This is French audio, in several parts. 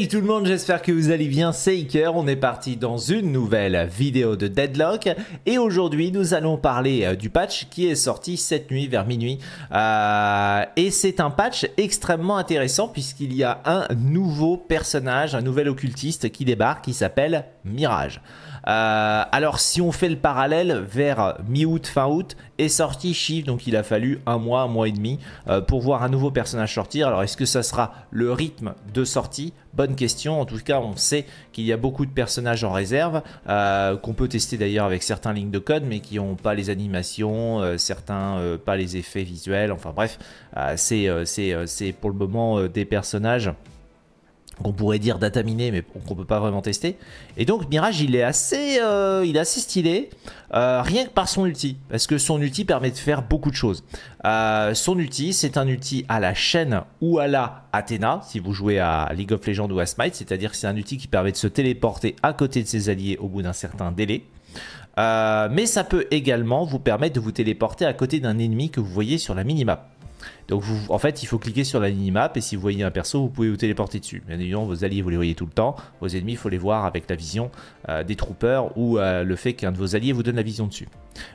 Salut tout le monde, j'espère que vous allez bien, c'est Iker, on est parti dans une nouvelle vidéo de Deadlock et aujourd'hui nous allons parler euh, du patch qui est sorti cette nuit vers minuit euh, et c'est un patch extrêmement intéressant puisqu'il y a un nouveau personnage, un nouvel occultiste qui débarque qui s'appelle Mirage. Euh, alors si on fait le parallèle vers mi-août, fin août, et sorti Shift, donc il a fallu un mois, un mois et demi euh, pour voir un nouveau personnage sortir. Alors est-ce que ça sera le rythme de sortie Bonne question. En tout cas, on sait qu'il y a beaucoup de personnages en réserve euh, qu'on peut tester d'ailleurs avec certains lignes de code, mais qui n'ont pas les animations, certains pas les effets visuels. Enfin bref, c'est pour le moment des personnages qu'on pourrait dire dataminé mais qu'on peut pas vraiment tester. Et donc Mirage il est assez, euh, il est assez stylé, euh, rien que par son ulti, parce que son ulti permet de faire beaucoup de choses. Euh, son ulti c'est un ulti à la chaîne ou à la Athéna, si vous jouez à League of Legends ou à Smite, c'est-à-dire que c'est un ulti qui permet de se téléporter à côté de ses alliés au bout d'un certain délai. mais ça peut également vous permettre de vous téléporter à côté d'un ennemi que vous voyez sur la minimap. Donc en fait, il faut cliquer sur la mini-map et si vous voyez un perso, vous pouvez vous téléporter dessus. Bien évidemment, vos alliés, vous les voyez tout le temps. Vos ennemis, il faut les voir avec la vision euh, des troopers ou euh, le fait qu'un de vos alliés vous donne la vision dessus.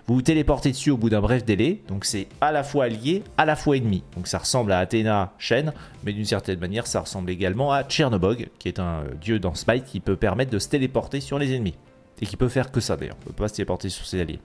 Vous vous téléportez dessus au bout d'un bref délai. Donc c'est à la fois allié, à la fois ennemi. Donc ça ressemble à Athéna Shen, mais d'une certaine manière, ça ressemble également à Tchernobog, qui est un euh, dieu dans Smite qui peut permettre de se téléporter sur les ennemis. Et qui peut faire que ça d'ailleurs, on ne peut pas se téléporter sur ses alliés.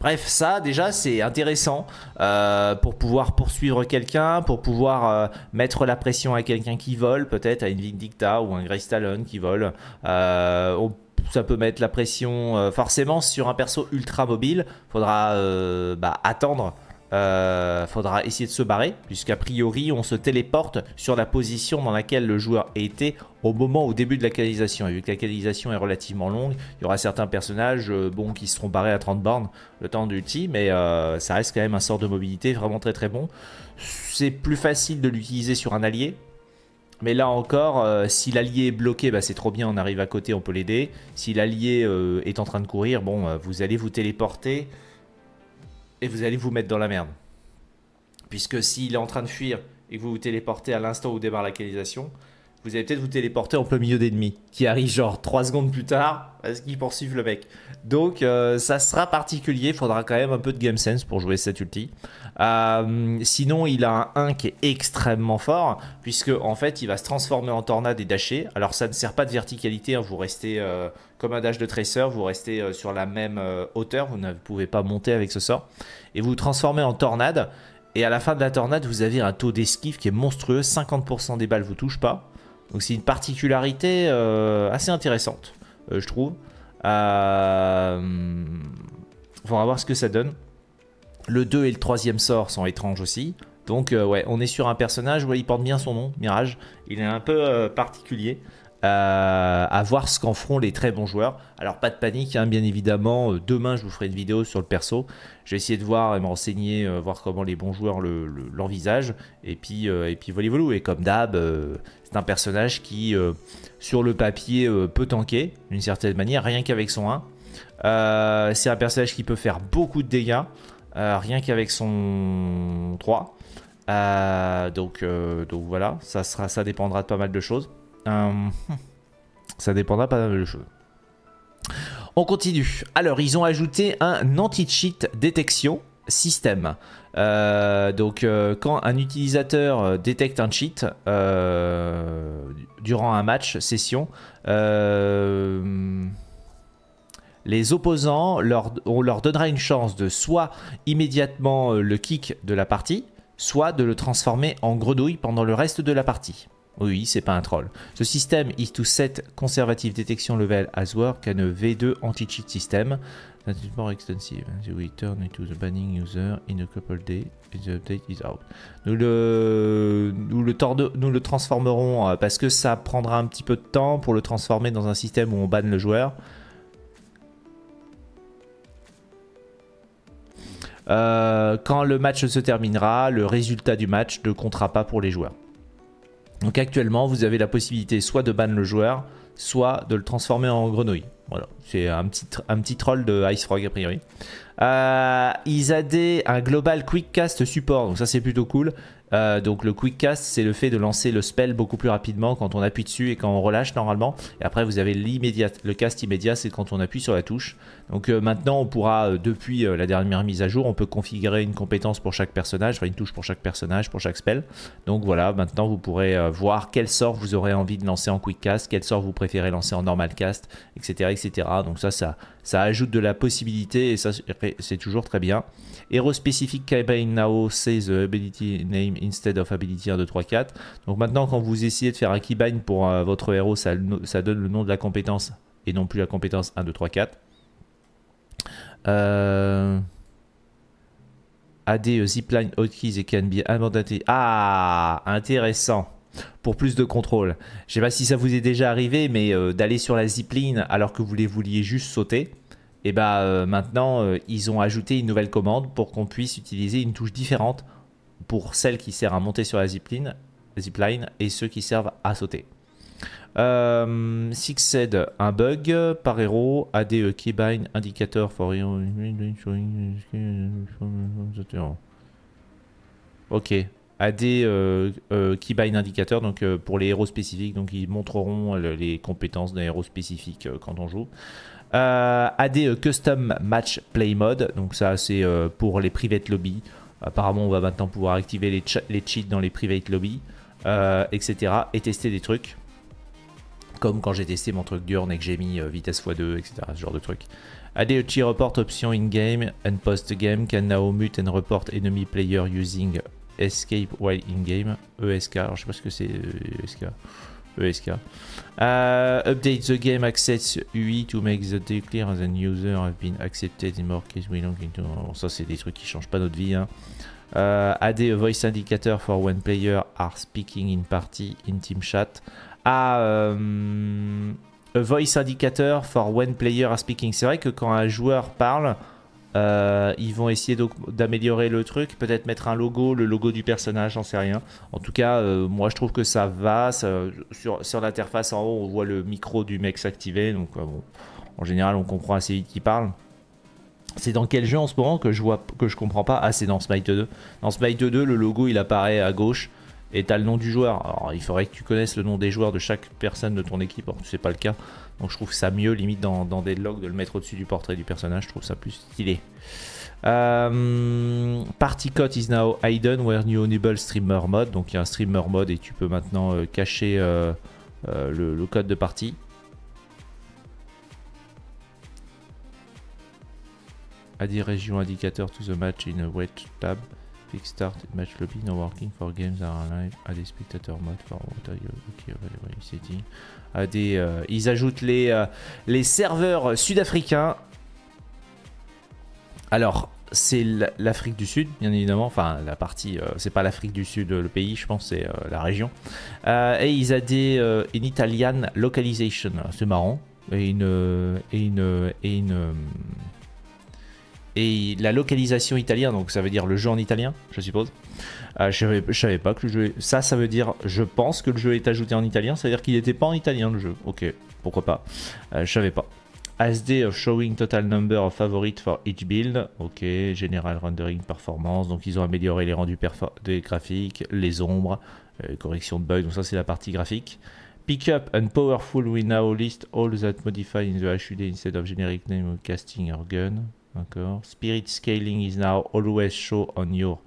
Bref, ça déjà c'est intéressant euh, pour pouvoir poursuivre quelqu'un, pour pouvoir euh, mettre la pression à quelqu'un qui vole, peut-être à une Vindicta ou un Grey Stallone qui vole. Euh, ça peut mettre la pression forcément sur un perso ultra mobile. Faudra bah, attendre il euh, faudra essayer de se barrer, puisqu'a priori, on se téléporte sur la position dans laquelle le joueur était au moment, au début de la canalisation. Et vu que la canalisation est relativement longue, il y aura certains personnages euh, qui seront barrés à 30 bornes le temps d'ulti, mais euh, ça reste quand même un sort de mobilité vraiment très très bon. C'est plus facile de l'utiliser sur un allié, mais là encore, si l'allié est bloqué, bah, c'est trop bien, on arrive à côté, on peut l'aider. Si l'allié est en train de courir, bon, vous allez vous téléporter et vous allez vous mettre dans la merde. Puisque s'il est en train de fuir et que vous vous téléportez à l'instant où démarre la canalisation, vous allez peut-être vous téléporter en plein milieu d'ennemis qui arrivent genre 3 secondes plus tard parce qu'ils poursuivent le mec. Donc euh, ça sera particulier, il faudra quand même un peu de game sense pour jouer cet ulti. Euh, sinon il a un 1 qui est extrêmement fort puisque en fait il va se transformer en tornade et dasher. Alors ça ne sert pas de verticalité, hein, vous restez euh, comme un dash de tracer... vous restez sur la même hauteur, vous ne pouvez pas monter avec ce sort. Et vous vous transformez en tornade et à la fin de la tornade vous avez un taux d'esquive qui est monstrueux, 50% des balles vous touchent pas. Donc c'est une particularité euh, assez intéressante, euh, je trouve. On euh, va voir ce que ça donne. Le 2 et le troisième sort sont étranges aussi. Donc ouais, on est sur un personnage, où il porte bien son nom, Mirage. Il est un peu particulier. à voir ce qu'en feront les très bons joueurs. Alors pas de panique, hein, bien évidemment. demain, je vous ferai une vidéo sur le perso. Je vais essayer de voir et me renseigner, voir comment les bons joueurs l'envisagent. et puis, et puis voilà, Et comme d'hab, un personnage qui, euh, sur le papier, euh, peut tanker d'une certaine manière, rien qu'avec son 1. Euh, c'est un personnage qui peut faire beaucoup de dégâts, rien qu'avec son 3. donc, donc voilà, ça, sera, ça dépendra de pas mal de choses. ça dépendra pas mal de choses. On continue. Alors, ils ont ajouté un anti-cheat détection système. Euh, donc euh, quand un utilisateur euh, détecte un cheat durant un match, session, les opposants, leur, on leur donnera une chance de soit immédiatement le kick de la partie, soit de le transformer en grenouille pendant le reste de la partie. Oui, c'est pas un troll. Ce système is to set conservative detection level as work and V2 anti-cheat system extensive. Nous le, nous le, transformerons euh, parce que ça prendra un petit peu de temps pour le transformer dans un système où on banne le joueur. Euh, quand le match se terminera, le résultat du match ne comptera pas pour les joueurs. Donc actuellement, vous avez la possibilité soit de ban le joueur, soit de le transformer en grenouille. Voilà, c'est un petit, un petit troll de Ice Frog a priori. Euh, ils un global quick cast support, donc ça c'est plutôt cool. Euh, donc le quick cast, c'est le fait de lancer le spell beaucoup plus rapidement quand on appuie dessus et quand on relâche normalement. Et après, vous avez l'immédiat, le cast immédiat, c'est quand on appuie sur la touche. Donc euh, maintenant, on pourra, euh, depuis la dernière mise à jour, on peut configurer une compétence pour chaque personnage, enfin une touche pour chaque personnage, pour chaque spell. Donc voilà, maintenant vous pourrez voir quel sort vous aurez envie de lancer en quick cast, quel sort vous préférez lancer en normal cast, etc. etc. Donc ça, ça, ça ajoute de la possibilité et ça, c'est toujours très bien. Hero Specific Campaign Now says the ability name instead of ability 1, 2, 3, 4. Donc maintenant, quand vous essayez de faire keybind pour euh, votre héros, ça, ça donne le nom de la compétence et non plus la compétence 1, 2, 3, 4. Euh... AD euh, Zipline Hotkeys et can be abandonné. Ah, intéressant. Pour plus de contrôle. Je sais pas si ça vous est déjà arrivé, mais euh, d'aller sur la zipline alors que vous les vouliez juste sauter. Et eh bah ben, maintenant, ils ont ajouté une nouvelle commande pour qu'on puisse utiliser une touche différente pour celles qui sert à monter sur la zipline, zipline et ceux qui servent à sauter. Euh, Sixed, un bug. Par héros, ADE keybind indicateur for Ok. AD euh, euh, keybind indicateur, donc euh, pour les héros spécifiques, donc ils montreront les compétences d'un héros spécifique quand on joue. AD custom match play mode, donc ça c'est pour les private lobby. Apparemment, on va maintenant pouvoir activer les, cheats dans les private lobbies, euh, etc. Et tester des trucs. Comme quand j'ai testé mon truc d'urne et que j'ai mis euh, vitesse x2, etc. Ce genre de truc. cheat report option in-game and post-game can now mute and report enemy player using escape while in-game. ESK, alors je sais pas ce que c'est ESK. Euh, e ESK. Euh, update the game access UI to make the clear as a user have been accepted in more case we get into. Bon, ça, c'est des trucs qui changent pas notre vie. Hein. Euh, add a voice indicator for when players are speaking in party in team chat. Ah, euh, a voice indicator for when players are speaking. C'est vrai que quand un joueur parle, euh, ils vont essayer d'améliorer le truc, peut-être mettre un logo, le logo du personnage, j'en sais rien. En tout cas, euh, moi je trouve que ça va. sur, l'interface en haut, on voit le micro du mec s'activer, donc euh, en général, on comprend assez vite qu'il parle. C'est dans quel jeu en ce moment que je vois que je comprends pas Ah, c'est dans Smite 2. Dans Smite 2, le logo il apparaît à gauche et t'as le nom du joueur. Alors, il faudrait que tu connaisses le nom des joueurs de chaque personne de ton équipe. tu sais pas le cas. Donc, je trouve ça mieux, limite, dans, dans Deadlock, de le mettre au-dessus du portrait du personnage. Je trouve ça plus stylé. Euh, party code is now hidden where new enable streamer mode. Donc, il y a un streamer mode et tu peux maintenant euh, cacher euh, le, code de partie. Add région indicateur to the match in a wait tab. Click start match lobby, no working for games are live, à ah, des spectateurs mode for water, setting. À des, euh, ils ajoutent les, euh, les serveurs sud-africains. Alors, c'est l'Afrique du Sud, bien évidemment. Enfin, la partie, euh, c'est pas l'Afrique du Sud, le pays, je pense, c'est la région. et ils a des une Italian localization, c'est marrant. Et une, et une, et une, et la localisation italienne, donc ça veut dire le jeu en italien, je suppose. Euh, je, savais, savais, pas que le jeu. Ça, ça veut dire je pense que le jeu est ajouté en italien, c'est-à-dire qu'il n'était pas en italien le jeu. Ok, pourquoi pas. Je euh, je savais pas. ASD of showing total number of favorite for each build. Ok, general rendering performance. Donc ils ont amélioré les rendus des graphiques, les ombres, euh, correction de bugs. Donc ça c'est la partie graphique. Pick up and powerful we now list all that modify in the HUD instead of generic name casting or gun. Spirit scaling is now always show on your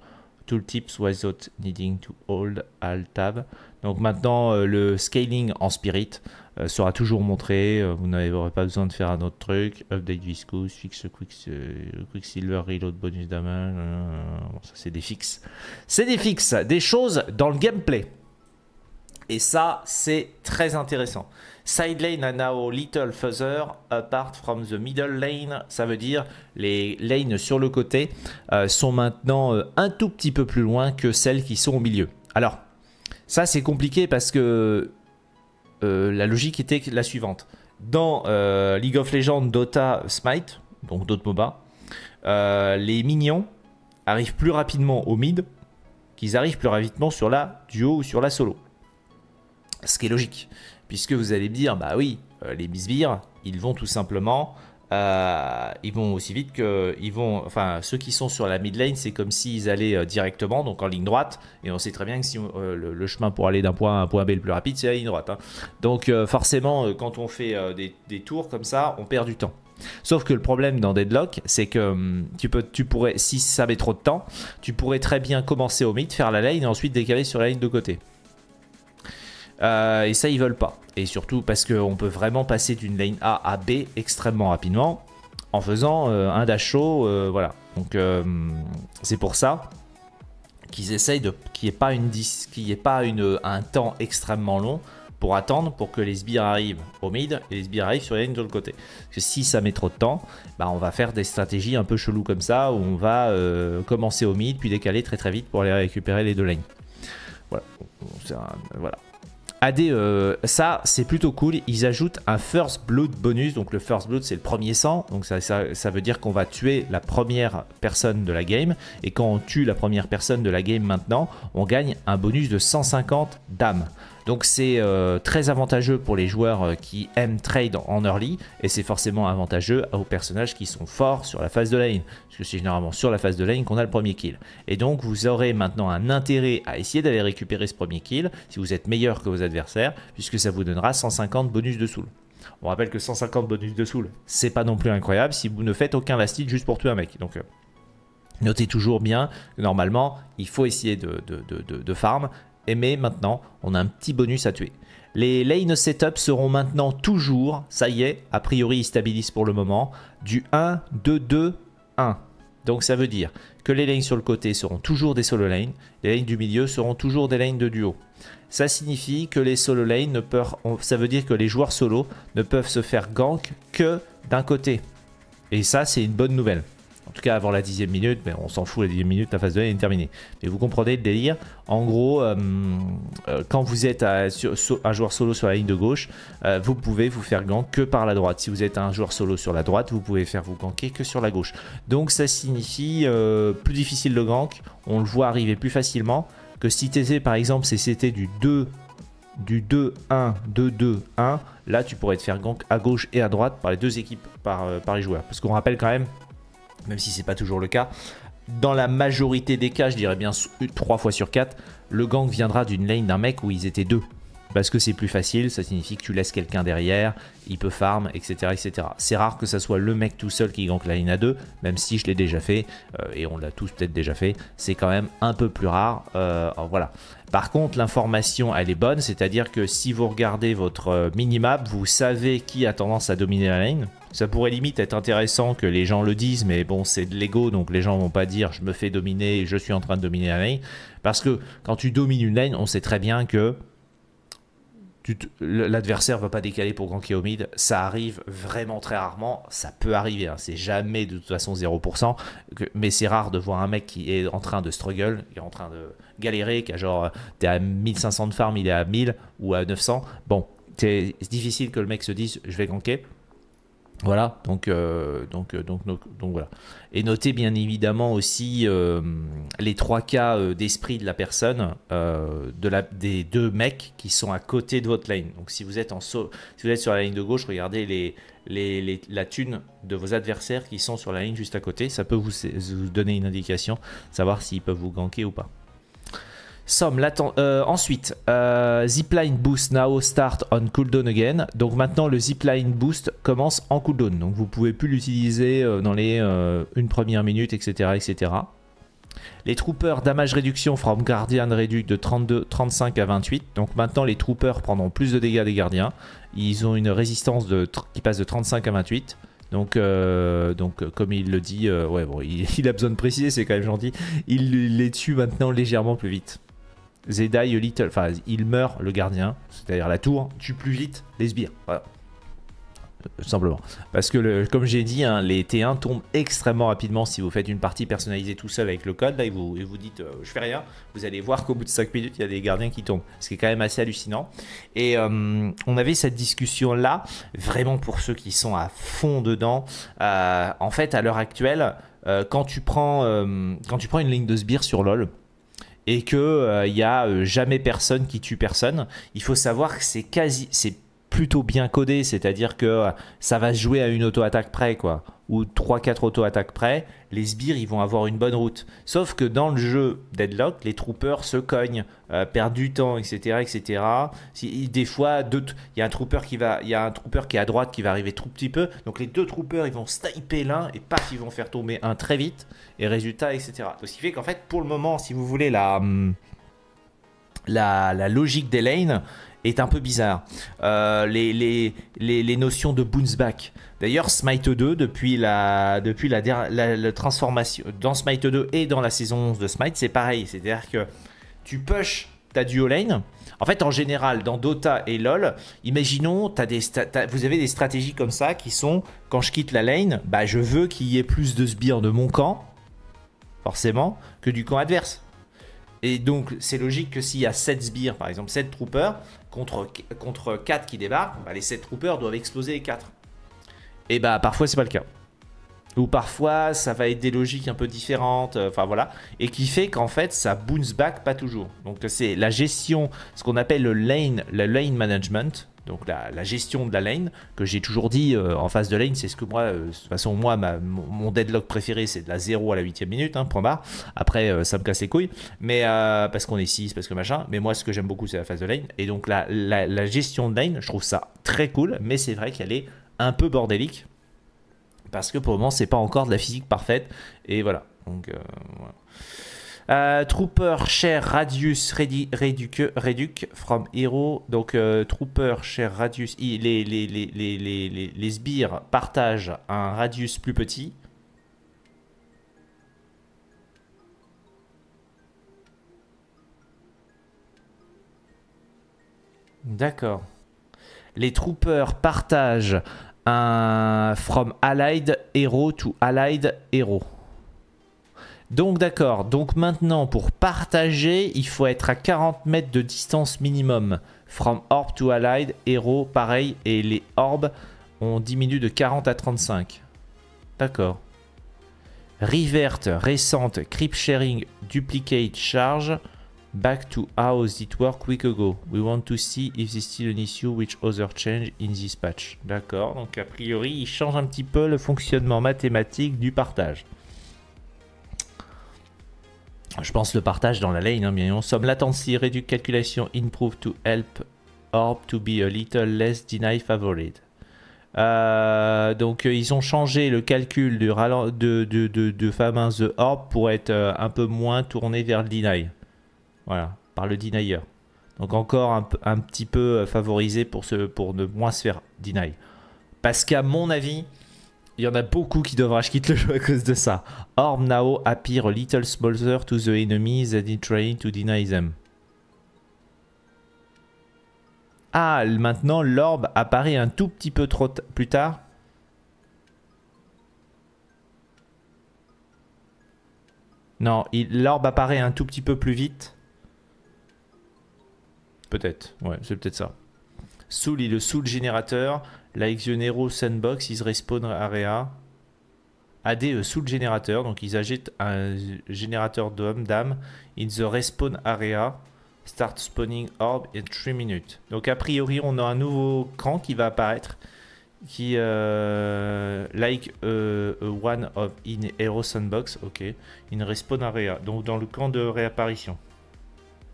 tooltips without needing to hold Alt Tab. Donc maintenant, euh, le scaling en Spirit euh, sera toujours montré. Euh, vous n'aurez pas besoin de faire un autre truc. Update Viscous, fixe quick, Quicksilver, reload bonus damage. ça, c'est des fixes. C'est des fixes, des choses dans le gameplay. Et ça, c'est très intéressant. Side lane and now little further apart from the middle lane. Ça veut dire les lanes sur le côté euh, sont maintenant euh, un tout petit peu plus loin que celles qui sont au milieu. Alors, ça c'est compliqué parce que euh, la logique était la suivante. Dans League of Legends, Dota, Smite, donc d'autres MOBA, les minions arrivent plus rapidement au mid qu'ils arrivent plus rapidement sur la duo ou sur la solo. Ce qui est logique, puisque vous allez me dire, bah oui, euh, les bisbires, ils vont tout simplement... Euh, ils vont aussi vite que ils vont, enfin ceux qui sont sur la mid lane, c'est comme s'ils allaient euh, directement donc en ligne droite. Et on sait très bien que si le, chemin pour aller d'un point à un point B le plus rapide, c'est la ligne droite. Hein. Donc forcément, quand on fait des, tours comme ça, on perd du temps. Sauf que le problème dans Deadlock, c'est que hum, tu, peux, tu pourrais, si ça met trop de temps, tu pourrais très bien commencer au mid, faire la lane et ensuite décaler sur la ligne de côté. Euh, et ça, ils veulent pas. Et surtout parce qu'on peut vraiment passer d'une lane A à B extrêmement rapidement en faisant euh, un dash show. Euh, voilà. Donc, c'est pour ça qu'ils essayent de qu'il n'y ait pas, une, ait pas un temps extrêmement long pour attendre pour que les sbires arrivent au mid et les sbires arrivent sur les lignes de l'autre côté. Parce que si ça met trop de temps, bah on va faire des stratégies un peu chelou comme ça où on va commencer au mid puis décaler très très vite pour aller récupérer les deux lignes. Voilà. voilà. AD, euh, ça c'est plutôt cool. Ils ajoutent un First Blood bonus. Donc le First Blood c'est le premier sang. Donc ça, ça veut dire qu'on va tuer la première personne de la game. Et quand on tue la première personne de la game maintenant, on gagne un bonus de 150 dames. Donc c'est euh, très avantageux pour les joueurs euh, qui aiment trade en early et c'est forcément avantageux aux personnages qui sont forts sur la phase de lane. Parce que c'est généralement sur la phase de lane qu'on a le premier kill. Et donc vous aurez maintenant un intérêt à essayer d'aller récupérer ce premier kill si vous êtes meilleur que vos adversaires puisque ça vous donnera 150 bonus de soul. On rappelle que 150 bonus de soul, c'est pas non plus incroyable si vous ne faites aucun last juste pour tuer un mec. Donc euh, notez toujours bien, normalement, il faut essayer de, de, de, de farm mais maintenant, on a un petit bonus à tuer. Les lane setup seront maintenant toujours, ça y est, a priori ils stabilisent pour le moment, du 1, 2, 2, 1. Donc ça veut dire que les lanes sur le côté seront toujours des solo lanes, les lanes du milieu seront toujours des lanes de duo. Ça signifie que les solo lanes ne peuvent, ça veut dire que les joueurs solo ne peuvent se faire gank que d'un côté. Et ça c'est une bonne nouvelle. En tout cas avant la dixième minute, mais on s'en fout la dixième minute, la phase de l'année est terminée. Mais vous comprenez le délire. En gros, euh, euh, quand vous êtes à, un joueur solo sur la ligne de gauche, euh, vous pouvez vous faire gank que par la droite. Si vous êtes un joueur solo sur la droite, vous pouvez faire vous ganker que sur la gauche. Donc ça signifie plus difficile de gank, on le voit arriver plus facilement que si étais par exemple, c'était du 2 du 2-1, 2-2-1, là tu pourrais te faire gank à gauche et à droite par les deux équipes, par, par les joueurs. Parce qu'on rappelle quand même, même si c'est pas toujours le cas, dans la majorité des cas, je dirais bien 3 fois sur 4, le gang viendra d'une lane d'un mec où ils étaient deux parce que c'est plus facile, ça signifie que tu laisses quelqu'un derrière, il peut farm, etc. etc. C'est rare que ça soit le mec tout seul qui gank la ligne à 2, même si je l'ai déjà fait, euh, et on l'a tous peut-être déjà fait, c'est quand même un peu plus rare. Euh, voilà. Par contre, l'information, elle est bonne, c'est-à-dire que si vous regardez votre euh, minimap, vous savez qui a tendance à dominer la ligne. Ça pourrait limite être intéressant que les gens le disent, mais bon, c'est de l'ego, donc les gens vont pas dire je me fais dominer, je suis en train de dominer la lane. Parce que quand tu domines une lane, on sait très bien que l'adversaire va pas décaler pour au mid, ça arrive vraiment très rarement, ça peut arriver, hein. c'est jamais de toute façon 0%, mais c'est rare de voir un mec qui est en train de struggle, qui est en train de galérer, qui a genre, euh, t'es à 1500 de farm, il est à 1000 ou à 900, bon, c'est difficile que le mec se dise je vais ganker, voilà, donc, euh, donc, euh, donc, donc, voilà. Et notez bien évidemment aussi euh, les trois cas d'esprit de la personne, de la, des deux mecs qui sont à côté de votre lane. Donc si vous êtes, en si vous êtes sur la ligne de gauche, regardez les, les, la thune de vos adversaires qui sont sur la ligne juste à côté. Ça peut vous, donner une indication, savoir s'ils peuvent vous ganker ou pas. Somme, euh, ensuite, euh, zipline boost now start on cooldown again. Donc maintenant, le zipline boost commence en cooldown. Donc vous pouvez plus l'utiliser euh, dans les 1 une première minute, etc., etc. Les troopers damage réduction from guardian réduit de 32, 35 à 28. Donc maintenant, les troopers prendront plus de dégâts des gardiens. Ils ont une résistance qui passe de 35 à 28. Donc, donc comme il le dit, ouais, bon, il, a besoin de préciser, c'est quand même gentil. il les tue maintenant légèrement plus vite. Zedai Little. Enfin, il meurt, le gardien, c'est-à-dire la tour, tue plus vite les sbires. Euh, simplement. Parce que, comme j'ai dit, hein, les T1 tombent extrêmement rapidement si vous faites une partie personnalisée tout seul avec le code, là, et vous, et vous dites euh, je fais rien, vous allez voir qu'au bout de 5 minutes, il y a des gardiens qui tombent. Ce qui est quand même assez hallucinant. Et euh, on avait cette discussion-là, vraiment pour ceux qui sont à fond dedans. en fait, à l'heure actuelle, quand, tu prends, quand tu prends une ligne de sbire sur LoL, et que il euh, a euh, jamais personne qui tue personne. Il faut savoir que c'est quasi, c'est plutôt bien codé, c'est-à-dire que euh, ça va se jouer à une auto-attaque près, quoi, ou 3-4 auto-attaques près, les sbires, ils vont avoir une bonne route. Sauf que dans le jeu Deadlock, les troopers se cognent, euh, perdent du temps, etc., etc. Si, des fois, il y a un trooper qui va, il y a un trooper qui est à droite qui va arriver tout petit peu, donc les deux troopers, ils vont sniper l'un et paf, ils vont faire tomber un très vite, et résultat, etc. ce qui fait qu'en fait, pour le moment, si vous voulez la, hum, la, la logique des lanes, est un peu bizarre. Euh, les, les, les, notions de bounce back. D'ailleurs, Smite 2, depuis, la, depuis la, transformation, dans Smite 2 et dans la saison 11 de Smite, c'est pareil. C'est-à-dire que tu push ta duo lane. En fait, en général, dans Dota et LoL, imaginons, as des, vous avez des stratégies comme ça qui sont, quand je quitte la lane, bah, je veux qu'il y ait plus de sbires de mon camp, forcément, que du camp adverse. Et donc, c'est logique que s'il y a 7 sbires, par exemple 7 troopers, contre, contre 4 qui débarquent, bah, les 7 troopers doivent exploser les 4. Et bah parfois, c'est pas le cas. Ou parfois, ça va être des logiques un peu différentes, euh, enfin voilà. Et qui fait qu'en fait, ça bounce back pas toujours. Donc, c'est la gestion, ce qu'on appelle le lane, le lane management, donc la, gestion de la lane, que j'ai toujours dit euh, en phase de lane, c'est ce que moi, euh, de toute façon, moi, mon deadlock préféré, c'est de la 0 à la 8ème minute, hein, point barre. Après, euh, ça me casse les couilles, mais parce qu'on est 6, parce que machin, mais moi, ce que j'aime beaucoup, c'est la phase de lane. Et donc, la, gestion de lane, je trouve ça très cool, mais c'est vrai qu'elle est un peu bordélique, parce que pour le moment, c'est pas encore de la physique parfaite, et voilà. Donc, voilà. Euh, trooper, cher radius, reduc, from hero. Donc, euh, trooper, cher radius. Les, les, les, les, sbires partagent un radius plus petit. D'accord. Les troopers partagent un from allied hero to allied hero. Donc d'accord, donc maintenant pour partager, il faut être à 40 mètres de distance minimum. From orb to allied, héros, pareil, et les orbes, on diminue de 40 à 35. D'accord. Revert, récente, creep sharing, duplicate, charge, back to how it worked week ago. We want to see if this is still an issue, which other change in this patch. D'accord, donc a priori, il change un petit peu le fonctionnement mathématique du partage. Je pense le partage dans la lane, mais on hein, Somme latency, réduit calculation, improve to help orb to be a little less deny favorite. Euh, donc euh, ils ont changé le calcul de, de, de, de Famin The Orb pour être euh, un peu moins tourné vers le deny. Voilà, par le denier. Donc encore un, petit peu favorisé pour, ce, pour ne moins se faire deny. Parce qu'à mon avis, il y en a beaucoup qui devraient quitter le jeu à cause de ça. Orb now appear little smaller to the enemies that he trying to deny them. Ah, maintenant l'orb apparaît un tout petit peu trop plus tard. Non, l'orb apparaît un tout petit peu plus vite. Peut-être, ouais, c'est peut-être ça. Soul, il le Soul générateur. La Exionero Sandbox, ils respawn area. AD euh, Soul générateur, donc ils agitent un générateur d'hommes, d'âme, In the respawn area. Start spawning orb in 3 minutes. Donc a priori, on a un nouveau camp qui va apparaître. Qui, euh, like euh, one of in Hero Sandbox, ok, in respawn area. Donc dans le camp de réapparition.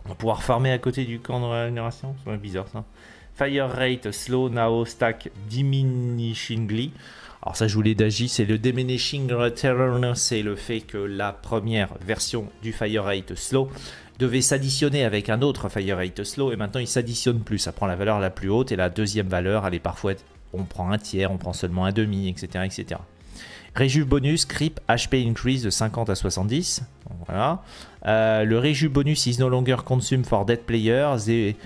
On va pouvoir farmer à côté du camp de régénération, c'est bizarre ça. Fire Rate, Slow, Now, Stack, Diminishingly. Alors ça, je voulais d'agir, c'est le diminishing return, c'est le fait que la première version du fire rate slow devait s'additionner avec un autre fire rate slow et maintenant il s'additionne plus, ça prend la valeur la plus haute et la deuxième valeur, elle est parfois, on prend un tiers, on prend seulement un demi, etc. etc. Réju bonus, creep, HP increase de 50 à 70. Voilà. Euh, le réju bonus is no longer consumed for dead players. They,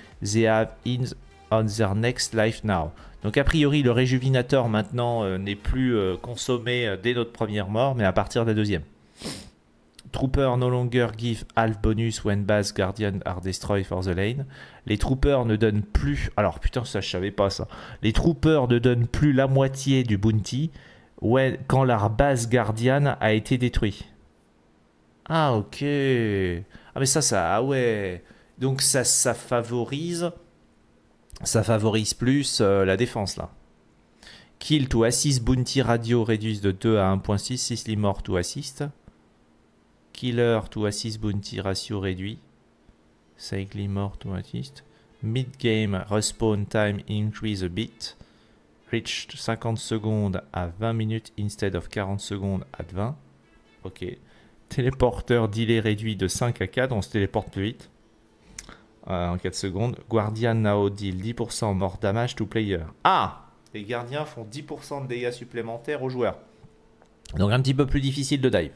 have in on their next life now. Donc a priori, le réjuvenateur maintenant euh, n'est plus euh, consommé euh, dès notre première mort, mais à partir de la deuxième. Troopers no longer give half bonus when base guardian are destroyed for the lane. Les troopers ne donnent plus. Alors putain, ça je savais pas ça. Les troopers ne donnent plus la moitié du bounty quand leur base guardian a été détruite. Ah ok. Ah mais ça, ça, ah ouais. Donc ça, ça favorise ça favorise plus euh, la défense là. Kill to assist bounty radio réduit de 2 à 1.6, 6 mort to assist. Killer to assist bounty ratio réduit. Cycling mort to assist. Mid game respawn time increase a bit. Reached 50 secondes à 20 minutes instead of 40 secondes à 20. Ok. Téléporteur delay réduit de 5 à 4, on se téléporte plus vite. Euh, en 4 secondes. Guardian now deal 10% mort damage to player. Ah Les gardiens font 10% de dégâts supplémentaires aux joueurs. Donc un petit peu plus difficile de dive.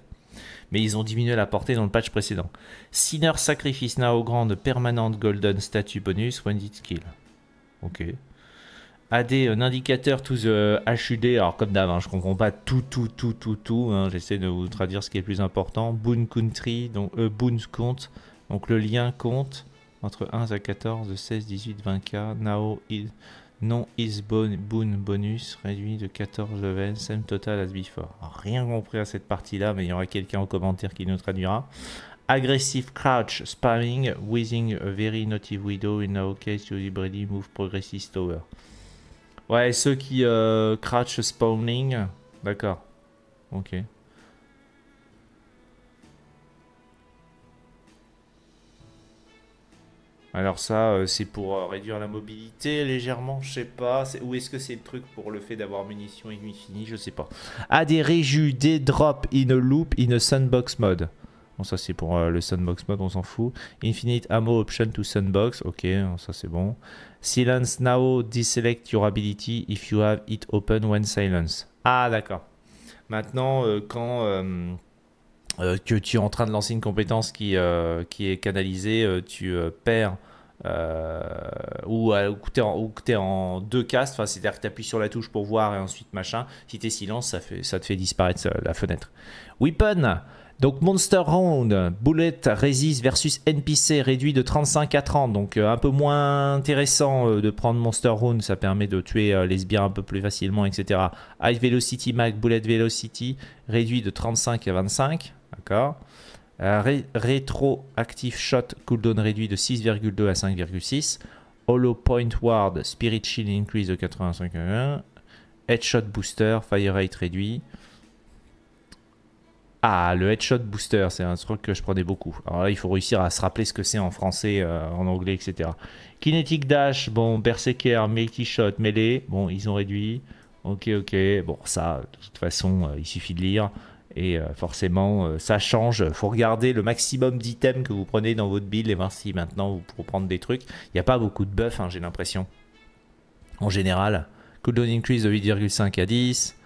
Mais ils ont diminué la portée dans le patch précédent. Sinner sacrifice now grande permanente golden statue bonus when it kill. Ok. AD, un indicateur to the HUD. Alors, comme d'hab, je hein, je comprends pas tout, tout, tout, tout, tout. Hein. J'essaie de vous traduire ce qui est le plus important. Boon Country, donc e euh, Boon compte. Donc, le lien compte entre 1 à 14 16, 18, 20k. Nao non is Boon bonus réduit de 14 20. same total as before. rien compris à cette partie-là, mais il y aura quelqu'un en commentaire qui nous traduira. Aggressive crouch spamming, whizzing a very naughty widow, in our case you move progressive tower. Ouais, ceux qui euh, crouch spawning, d'accord. Ok. Alors ça, euh, c'est pour euh, réduire la mobilité légèrement, je sais pas. Ou est-ce que c'est le truc pour le fait d'avoir munitions et je sais pas. Ah, des réjus, des drops in a loop in a sandbox mode. Bon, ça c'est pour euh, le sandbox mode, on s'en fout. Infinite ammo option to sandbox, ok, hein, ça c'est bon. Silence now, deselect your ability if you have it open when silence. Ah, d'accord. Maintenant, quand euh, que tu es en train de lancer une compétence qui, euh, qui est canalisée, euh, tu perds. ou, que tu es, en deux castes, c'est-à-dire que tu appuies sur la touche pour voir et ensuite machin. Si tu es silence, ça, fait, ça te fait disparaître la fenêtre. Weapon, donc Monster Round, Bullet Resist versus NPC réduit de 35 à 30, donc un peu moins intéressant de prendre Monster Round, ça permet de tuer les sbires un peu plus facilement, etc. High Velocity Mag, Bullet Velocity réduit de 35 à 25, Retro euh, Active Shot, cooldown réduit de 6,2 à 5,6. Hollow Point Ward, Spirit Shield Increase de 85,1 Headshot Booster, Fire Rate réduit. Ah, le Headshot Booster, c'est un truc que je prenais beaucoup. Alors là, il faut réussir à se rappeler ce que c'est en français, euh, en anglais, etc. Kinetic Dash, bon, Berserker, Mighty Shot, Melee, bon, ils ont réduit. Ok, ok, bon, ça, de toute façon, euh, il suffit de lire. Et euh, forcément, euh, ça change. Il faut regarder le maximum d'items que vous prenez dans votre build et voir si maintenant vous pouvez prendre des trucs. Il n'y a pas beaucoup de buffs, hein, j'ai l'impression. En général, cooldown increase de 8,5 à 10.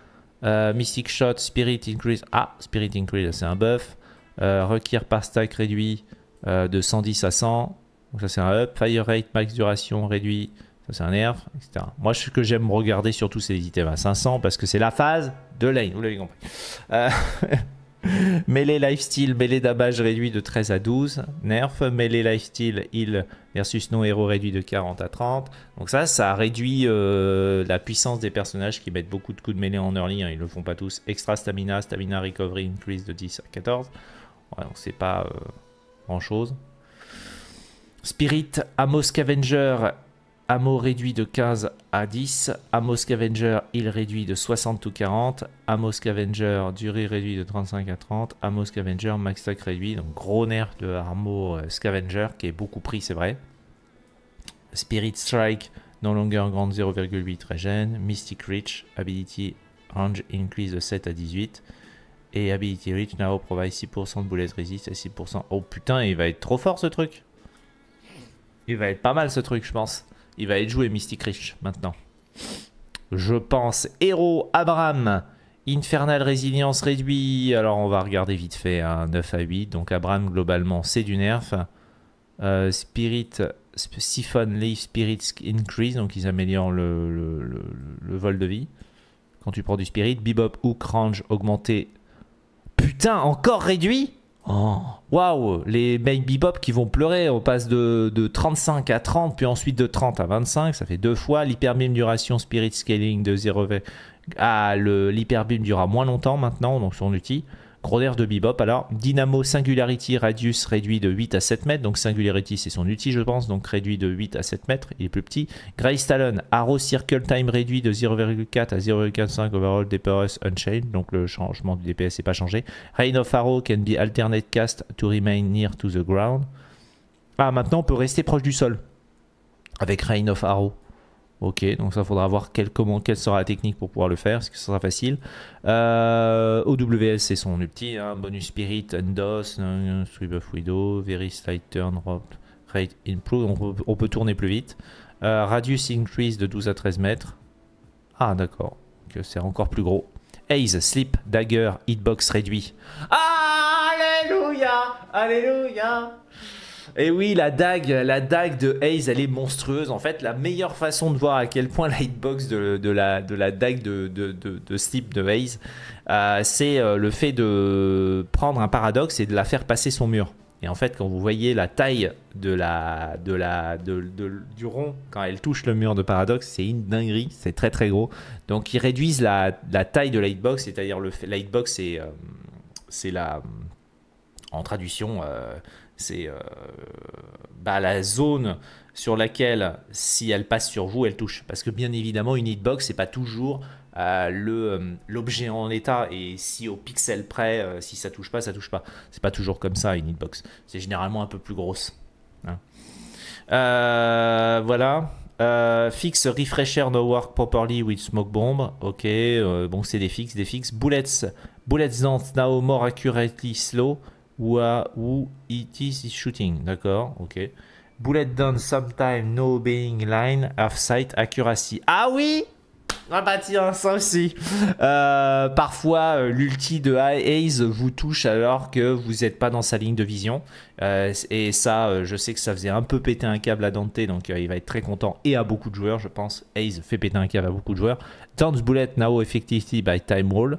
Euh, mystic Shot, Spirit Increase. Ah, Spirit Increase, c'est un buff. require par stack réduit de 110 à 100. Donc ça, c'est un up. Fire Rate, max duration réduit c'est un nerf, etc. Moi, ce que j'aime regarder surtout, c'est les items à 500 parce que c'est la phase de lane, vous l'avez compris. Euh, lifestyle, mêlée damage réduit de 13 à 12, nerf, Melee lifestyle, heal versus non-héros réduit de 40 à 30. Donc ça, ça réduit euh, la puissance des personnages qui mettent beaucoup de coups de mêlée en early, hein. Ils ne le font pas tous. Extra stamina, stamina recovery increase de 10 à 14. donc c'est pas euh, grand chose. Spirit, Amos Scavenger Amo réduit de 15 à 10. Amo Scavenger, il réduit de 60 ou 40. Amo Scavenger, durée réduit de 35 à 30. Amo Scavenger, max stack réduit. Donc gros nerf de Amo euh, Scavenger qui est beaucoup pris, c'est vrai. Spirit Strike, non longueur grande 0,8 régène Mystic Reach, Ability Range increase de 7 à 18. Et Ability Reach, now provide 6% de bullet resist et 6%. Oh putain, il va être trop fort ce truc! Il va être pas mal ce truc, je pense. Il va être joué Mystic Rich maintenant. Je pense Héros, Abraham, Infernal Résilience réduit. Alors on va regarder vite fait, un hein, 9 à 8. Donc Abraham globalement c'est du nerf. Euh, spirit, Siphon, Leaf, Spirit Increase. Donc ils améliorent le, le, vol de vie. Quand tu prends du Spirit, Bebop, ou Range augmenté. Putain, encore réduit Oh. waouh, les baby Bop qui vont pleurer, on passe de, de, 35 à 30, puis ensuite de 30 à 25, ça fait deux fois. duration spirit scaling de 0 à ah, l'hyperbeam durera moins longtemps maintenant, donc son outil. Gros de Bebop. Alors, Dynamo Singularity Radius réduit de 8 à 7 mètres. Donc, Singularity, c'est son outil, je pense. Donc, réduit de 8 à 7 mètres. Il est plus petit. Grace Talon, Arrow Circle Time réduit de 0,4 à 0,5 overall DPS Unchained. Donc, le changement du DPS n'est pas changé. Rain of Arrow can be alternate cast to remain near to the ground. Ah, maintenant, on peut rester proche du sol avec Rain of Arrow. Ok, donc ça faudra voir quelle, comment, quelle sera la technique pour pouvoir le faire, est-ce que ça sera facile. Euh, c'est son ulti, hein. bonus spirit, endos, euh, sweep of widow, very slight turn, rate improve, on peut, tourner plus vite. Euh, radius increase de 12 à 13 mètres. Ah d'accord, c'est encore plus gros. Haze, slip, dagger, hitbox réduit. Alléluia, alléluia. Et eh oui, la dague, la dague de Hayes, elle est monstrueuse. En fait, la meilleure façon de voir à quel point la hitbox de, la, de la dague de, de, de, de de Hayes, euh, c'est euh, le fait de prendre un paradoxe et de la faire passer son mur. Et en fait, quand vous voyez la taille de la, de la, du rond, quand elle touche le mur de paradoxe, c'est une dinguerie, c'est très très gros. Donc ils réduisent la, taille de la hitbox, c'est-à-dire la hitbox, euh, c'est la, en traduction, c'est euh, bah, la zone sur laquelle, si elle passe sur vous, elle touche. Parce que bien évidemment, une hitbox, n'est pas toujours euh, euh, l'objet en état. Et si au pixel près, si ça touche pas, ça touche pas. C'est pas toujours comme ça, une hitbox. C'est généralement un peu plus grosse. Hein. voilà. fix fixe refresher no work properly with smoke bomb. Ok, bon c'est des fixes, des fixes. Bullets, bullets now more accurately slow ou it is shooting, d'accord, ok. Bullet down sometime, no obeying line, half sight, accuracy. Ah oui ah bah tiens, ça aussi. Euh, parfois, euh, l'ulti de Hayes vous touche alors que vous n'êtes pas dans sa ligne de vision. Euh, et ça, je sais que ça faisait un peu péter un câble à Dante, donc il va être très content et à beaucoup de joueurs, je pense. Hayes fait péter un câble à beaucoup de joueurs. Turns bullet now effectively by time roll.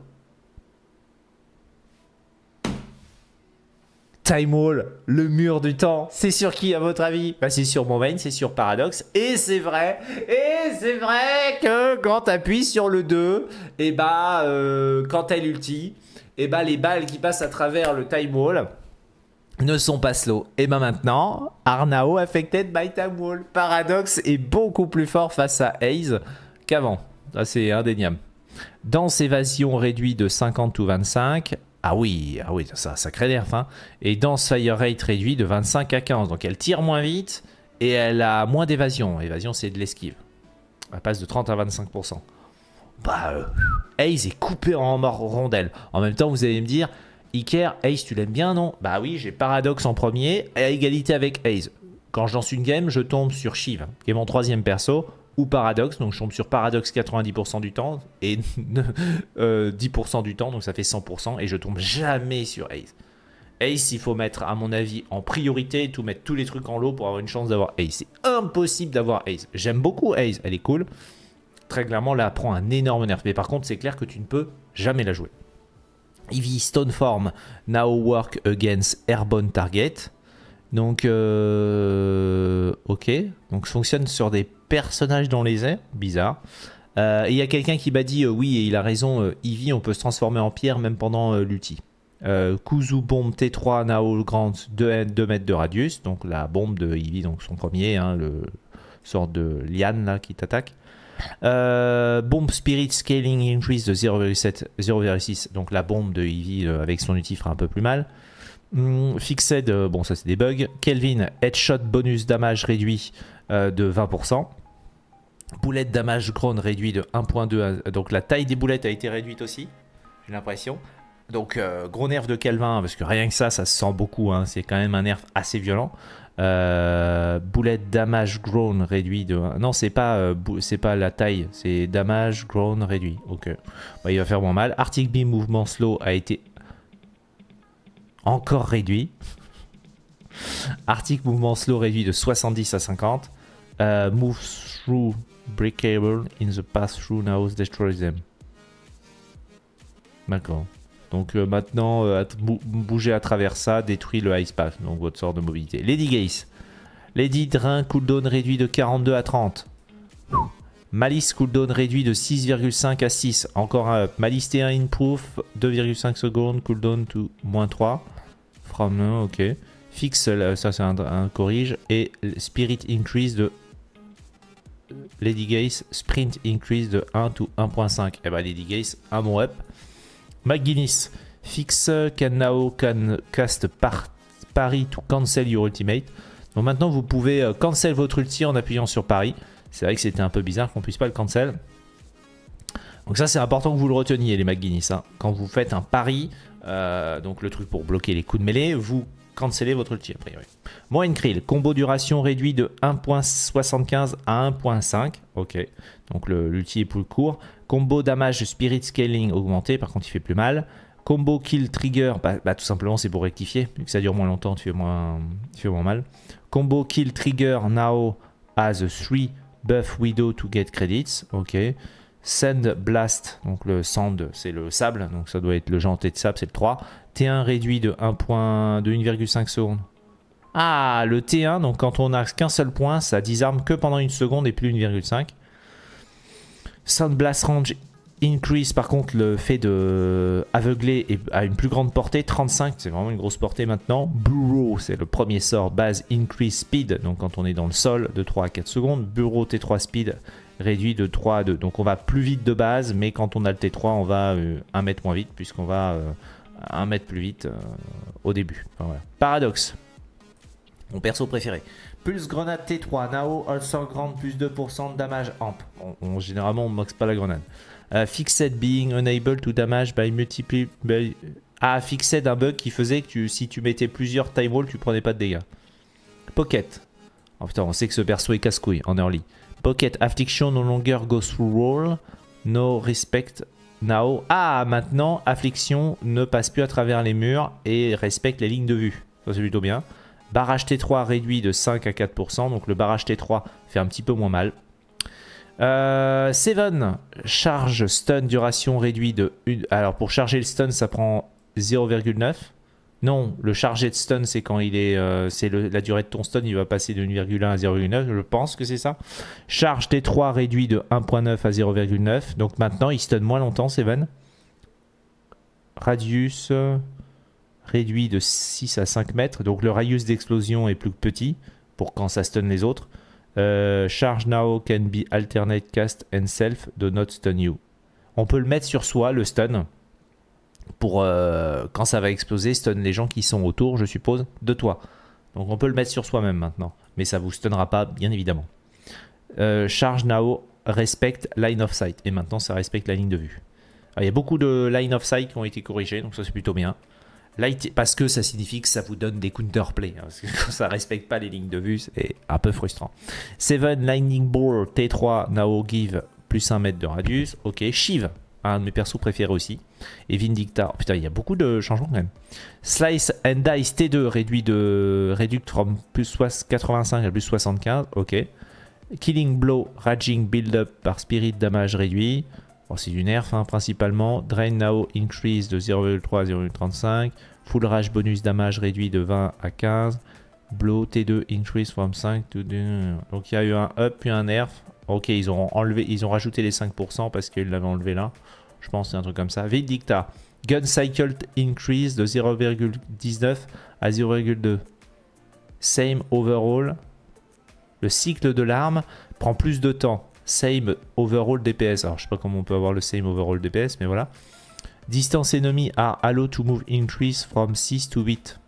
Time Wall, le mur du temps, c'est sur qui à votre avis bah, C'est sur Montaigne, c'est sur Paradox, et c'est vrai, et c'est vrai que quand appuies sur le 2, et eh bah euh, quand elle ulti, et eh bah les balles qui passent à travers le Time Wall ne sont pas slow. Et ben maintenant, Arnao affected by Time Wall. Paradox est beaucoup plus fort face à Aze qu'avant. C'est indéniable. ses évasion réduit de 50 ou 25, ah oui, ah oui, ça, ça crée nerf. Hein. Et dans fire rate réduit de 25 à 15. Donc elle tire moins vite et elle a moins d'évasion. Évasion, c'est de l'esquive. Elle passe de 30 à 25%. Bah, euh, Ace est coupé en rondelle. En même temps, vous allez me dire, Iker, Ace, tu l'aimes bien, non Bah oui, j'ai Paradox en premier et à égalité avec Ace. Quand je lance une game, je tombe sur Shiv, qui est mon troisième perso ou Paradox. Donc je tombe sur Paradox 90% du temps et 10% euh, du temps, donc ça fait 100%. Et je tombe jamais sur Ace. Ace, il faut mettre, à mon avis, en priorité, tout mettre tous les trucs en lot pour avoir une chance d'avoir Ace. C'est impossible d'avoir Ace. J'aime beaucoup Ace, elle est cool. Très clairement, là, elle prend un énorme nerf. Mais par contre, c'est clair que tu ne peux jamais la jouer. Ivy Stoneform, now work against airborne target. Donc, euh, ok. Donc, fonctionne sur des personnages dans les airs. Bizarre. Euh, il y a quelqu'un qui m'a dit euh, oui, et il a raison, Ivy, on peut se transformer en pierre même pendant l'ulti. Kuzu bombe T3 Nao Grant 2, 2 mètres de radius, donc la bombe de Ivy, donc son premier, hein, le sort de liane là qui t'attaque. Euh, bombe Spirit Scaling Increase de 0,7 0,6, donc la bombe de Eevee avec son outil fera un peu plus mal. Hmm, fixed, euh, bon ça c'est des bugs. Kelvin, headshot bonus damage réduit euh, de 20%. Boulette damage grown réduit de 1.2. Donc la taille des boulettes a été réduite aussi, j'ai l'impression. Donc euh, gros nerf de Kelvin, hein, parce que rien que ça, ça se sent beaucoup. Hein, c'est quand même un nerf assez violent. boulette damage grown réduit de non c'est pas pas la taille c'est damage grown réduit ok bah, il va faire moins mal arctic beam mouvement slow a été encore réduit. Arctic Mouvement Slow réduit de 70 à 50. Euh, move through breakable in the path through now destroys them. D'accord. Donc euh, maintenant, euh, bouger à travers ça détruit le Ice Path, donc votre sort de mobilité. Lady Gaze. Lady Drain, cooldown réduit de 42 à 30. Malice cooldown réduit de 6,5 à 6. Encore un up. Malice T1 proof, 2,5 secondes, cooldown to moins 3. From euh, ok. Fixe, euh, ça c'est un, corrige. Et Spirit Increase de Lady Gaze, Sprint Increase de 1 to 1.5. Et bah Lady Gaze, un bon up. McGuinness, fixe, euh, can now cast par, Paris to cancel your ultimate. Donc maintenant vous pouvez cancel votre ulti en appuyant sur Paris. C'est vrai que c'était un peu bizarre qu'on puisse pas le cancel. Donc ça c'est important que vous le reteniez les McGuinness. Hein. Quand vous faites un pari, euh, donc le truc pour bloquer les coups de mêlée, vous cancelez votre ulti a priori. Moin Krill, combo duration réduit de 1.75 à 1.5. Ok, donc l'ulti est plus court. Combo damage spirit scaling augmenté, par contre il fait plus mal. Combo kill trigger, bah, bah tout simplement c'est pour rectifier, vu que ça dure moins longtemps, tu fais moins, moins mal. Combo kill trigger now as 3 Buff Widow to get credits. Ok. Sand Blast, donc le sand, c'est le sable, donc ça doit être le janté de sable, c'est le 3. T1 réduit de point... de 1,5 secondes. Ah, le T1, donc quand on n'a qu'un seul point, ça disarme que pendant une seconde et plus 1,5. Sand Blast Range Increase, par contre, le fait de aveugler et à une plus grande portée, 35, c'est vraiment une grosse portée maintenant. Bureau, c'est le premier sort, base Increase Speed, donc quand on est dans le sol, de 3 à 4 secondes. Bureau T3 Speed réduit de 3 à 2. Donc on va plus vite de base, mais quand on a le T3, on va 1 euh, mètre moins vite, puisqu'on va 1 euh, mètre plus vite euh, au début. Paradoxe, mon perso préféré. Pulse grenade T3, Nao, All Grande, plus 2% de damage amp. On, généralement, on ne moque pas la grenade. Euh, fixed being unable to damage by multiple... Ah, fixed un bug qui faisait que si tu mettais plusieurs time roll, tu prenais pas de dégâts. Pocket. en oh, putain, on sait que ce perso est casse en early. Pocket affliction no longer goes through roll. No respect now. Ah, maintenant, affliction ne passe plus à travers les murs et respecte les lignes de vue. Ça, c'est plutôt bien. Barrage T3 réduit de 5 à 4%. Donc le barrage T3 fait un petit peu moins mal. Euh, Seven, charge stun, duration réduit de 1. Alors pour charger le stun, ça prend 0,9. Non, le chargé de stun, c'est quand il est, euh, c'est la durée de ton stun, il va passer de 1,1 à 0,9, je pense que c'est ça. Charge T3 réduit de 1,9 à 0,9. Donc maintenant, il stun moins longtemps, Seven. Radius euh, réduit de 6 à 5 mètres. Donc le radius d'explosion est plus petit pour quand ça stun les autres. Euh, charge now can be alternate cast and self, do not stun you. On peut le mettre sur soi, le stun, pour euh, quand ça va exploser, stun les gens qui sont autour, je suppose, de toi. Donc on peut le mettre sur soi-même maintenant, mais ça vous stunnera pas, bien évidemment. Euh, charge now respect line of sight, et maintenant ça respecte la ligne de vue. il y a beaucoup de line of sight qui ont été corrigés, donc ça c'est plutôt bien parce que ça signifie que ça vous donne des counterplay hein, parce que ça respecte pas les lignes de vue, c'est un peu frustrant. Seven, Lightning Ball, T3, Now Give, plus 1 mètre de radius. Ok, Shiv, un de mes persos préférés aussi. Et Vindicta. Oh, putain, il y a beaucoup de changements quand même. Slice and Dice T2, réduit de. Reduct from plus 85 à plus 75. Ok. Killing Blow, Raging Build Up par Spirit, Damage réduit. Oh, c'est du nerf hein, principalement. Drain now increase de 0,3 à 0,35. Full rage bonus damage réduit de 20 à 15. Blow T2 increase from 5 to... Donc il y a eu un up puis un nerf. Ok, ils ont enlevé, ils ont rajouté les 5% parce qu'ils l'avaient enlevé là. Je pense c'est un truc comme ça. Vindicta. Gun cycle increase de 0,19 à 0,2. Same overall. Le cycle de l'arme prend plus de temps same overall DPS. Alors, je sais pas comment on peut avoir le same overall DPS, mais voilà. Distance ennemie à allow to move increase from 6 to 8.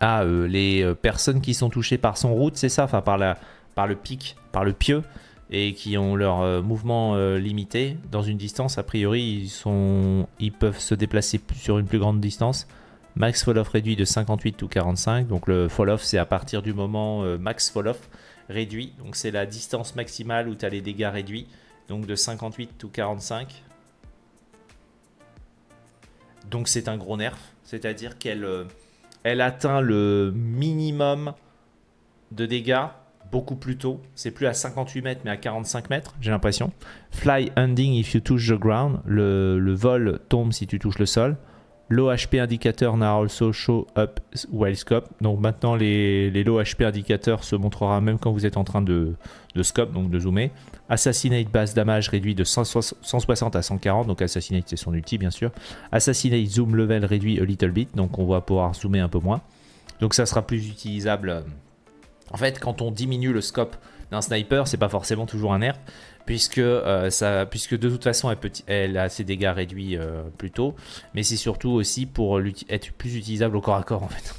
Ah, euh, les euh, personnes qui sont touchées par son route, c'est ça, enfin par, la, par le pic, par le pieu, et qui ont leur euh, mouvement limité dans une distance, a priori, ils, sont, ils peuvent se déplacer sur une plus grande distance max fall-off réduit de 58 ou 45. Donc le fall-off, c'est à partir du moment euh, max fall-off réduit. Donc c'est la distance maximale où tu as les dégâts réduits. Donc de 58 ou 45. Donc c'est un gros nerf. C'est-à-dire qu'elle euh, elle atteint le minimum de dégâts beaucoup plus tôt. C'est plus à 58 mètres, mais à 45 mètres, j'ai l'impression. Fly ending if you touch the ground. le vol tombe si tu touches le sol. Low HP indicateur now also show up while scope. Donc maintenant les, les low HP indicateurs se montrera même quand vous êtes en train de, de scope, donc de zoomer. Assassinate base damage réduit de 160 à 140, donc assassinate c'est son ulti bien sûr. Assassinate zoom level réduit a little bit, donc on va pouvoir zoomer un peu moins. Donc ça sera plus utilisable. Euh, en fait quand on diminue le scope d'un sniper, c'est pas forcément toujours un nerf, puisque, euh, ça, puisque de toute façon elle, a ses dégâts réduits plutôt, euh, plus tôt, mais c'est surtout aussi pour être plus utilisable au corps à corps en fait.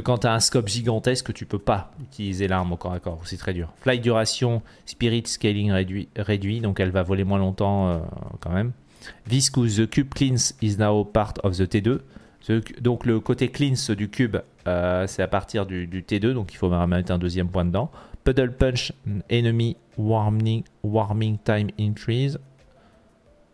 Quand tu as un scope gigantesque, tu peux pas utiliser l'arme au corps à corps, c'est très dur. Flight duration, spirit scaling réduit, réduit donc elle va voler moins longtemps euh, quand même. Viscous, the cube cleans is now part of the T2. donc le côté cleanse du cube, c'est à partir du T2, donc il faut mettre un deuxième point dedans. Puddle Punch, Enemy, Warming, Warming Time Increase.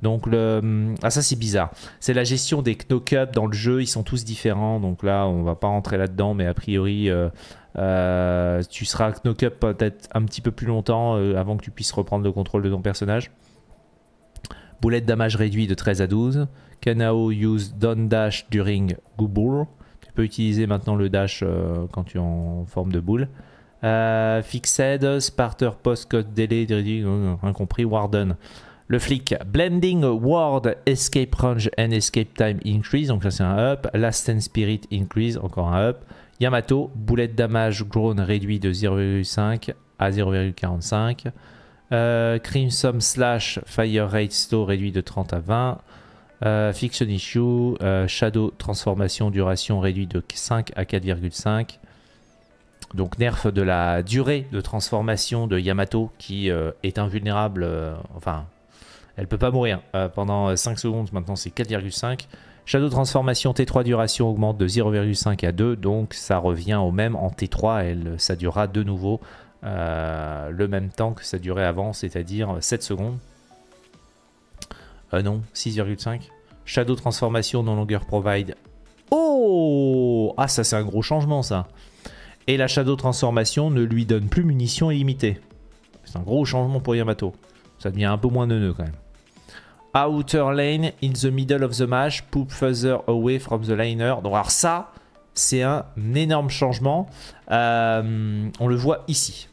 Donc le... Hum, ah ça c'est bizarre. C'est la gestion des knock ups dans le jeu, ils sont tous différents. Donc là on va pas rentrer là-dedans, mais a priori euh, euh, tu seras knock-up peut-être un petit peu plus longtemps euh, avant que tu puisses reprendre le contrôle de ton personnage. Boulette damage réduit de 13 à 12. Kanao use Don dash during Goobull. Tu peux utiliser maintenant le dash quand tu es en forme de boule. Euh, Fixed, Sparter, Post Code euh, euh, in compris, Warden. Le flic, Blending Ward, Escape Range and Escape Time Increase, donc ça c'est un up. Last and Spirit Increase, encore un up. Yamato, Boulette Damage Grown réduit de 0,5 à 0,45. Euh, Crimson Slash, Fire Rate Store réduit de 30 à 20. Fiction Issue, Shadow Transformation Duration réduit de 5 à 4,5 donc nerf de la durée de transformation de Yamato qui euh, est invulnérable, euh, enfin elle peut pas mourir euh, pendant 5 secondes, maintenant c'est 4,5. Shadow transformation T3 duration augmente de 0,5 à 2, donc ça revient au même en T3, elle, ça durera de nouveau le même temps que ça durait avant, c'est-à-dire 7 secondes. non, 6,5. Shadow transformation non longueur provide. Oh Ah ça c'est un gros changement ça et la Shadow Transformation ne lui donne plus munitions illimitées. C'est un gros changement pour Yamato. Ça devient un peu moins neuneux quand même. Outer lane in the middle of the match, poop further away from the liner. Donc alors ça, c'est un énorme changement. Euh, on le voit ici.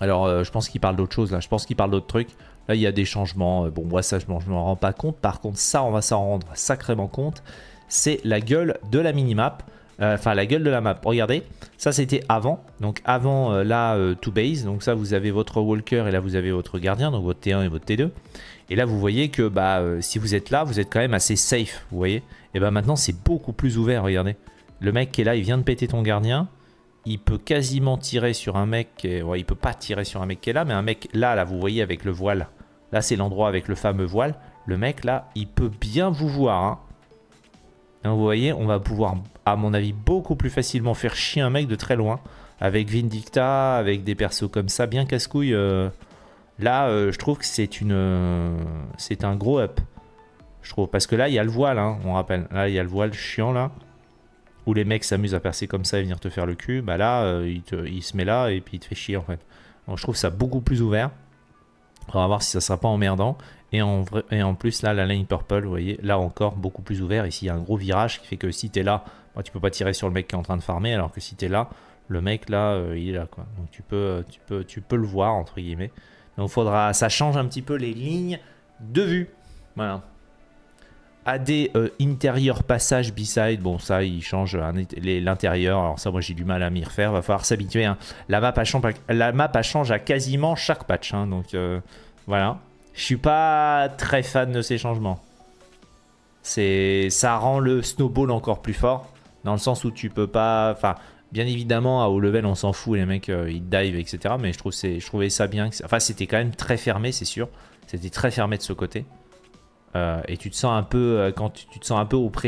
Alors euh, je pense qu'il parle d'autre chose là, je pense qu'il parle d'autre truc. Là il y a des changements, euh, bon moi ça je m'en rends pas compte, par contre ça on va s'en rendre sacrément compte. C'est la gueule de la minimap. Euh, enfin la gueule de la map. Regardez, ça c'était avant, donc avant euh, là euh, to base, donc ça vous avez votre walker et là vous avez votre gardien, donc votre T1 et votre T2. Et là vous voyez que bah si vous êtes là, vous êtes quand même assez safe, vous voyez. Et bah maintenant c'est beaucoup plus ouvert, regardez. Le mec qui est là, il vient de péter ton gardien, il peut quasiment tirer sur un mec, ouais, il peut pas tirer sur un mec qui est là, mais un mec là, là vous voyez avec le voile, là c'est l'endroit avec le fameux voile, le mec là, il peut bien vous voir, hein. hein vous voyez, on va pouvoir à mon avis, beaucoup plus facilement faire chier un mec de très loin. Avec Vindicta, avec des persos comme ça, bien casse-couille. Euh, là, euh, je trouve que c'est une, euh, c'est un gros up. Je trouve. Parce que là, il y a le voile, hein, on rappelle. Là, il y a le voile chiant, là. Où les mecs s'amusent à percer comme ça et venir te faire le cul. Bah là, il, se met là et puis il te fait chier, en fait. je trouve ça beaucoup plus ouvert. On va voir si ça sera pas emmerdant. Et en, et en plus, là, la ligne purple, vous voyez, là encore, beaucoup plus ouvert. Ici, il y a un gros virage qui fait que si tu es là, tu peux pas tirer sur le mec qui est en train de farmer, alors que si tu es là, le mec là, euh, il est là quoi. Donc tu peux, euh, tu peux, tu peux le voir entre guillemets. Donc faudra, ça change un petit peu les lignes de vue. Voilà. AD euh, intérieur passage B-side, bon ça il change l'intérieur, alors ça moi j'ai du mal à m'y refaire, va falloir s'habituer. Hein. La, map a change, la map change à quasiment chaque patch, hein. donc voilà. Je suis pas très fan de ces changements. Ça rend le snowball encore plus fort. Dans le sens où tu peux pas. Enfin, bien évidemment, à haut level, on s'en fout, les mecs, euh, ils dive, etc. Mais je, je trouvais ça bien. enfin, c'était quand même très fermé, c'est sûr. C'était très fermé de ce côté. Euh, et tu te sens un peu. Euh, quand tu, te sens un peu au